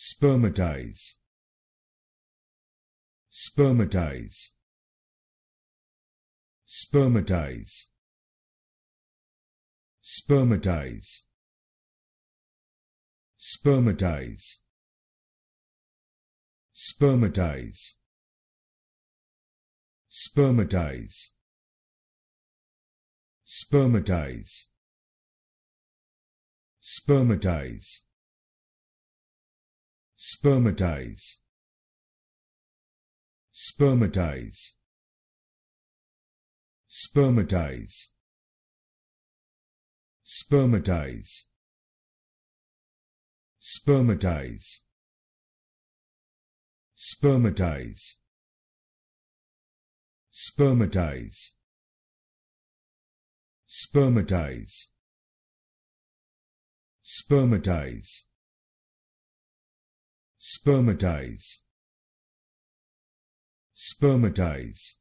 spermatize spermatize spermatize spermatize spermatize spermatize spermatize spermatize spermatize spermatize spermatize spermatize spermatize spermatize spermatize spermatize spermatize spermatize spermatize spermatize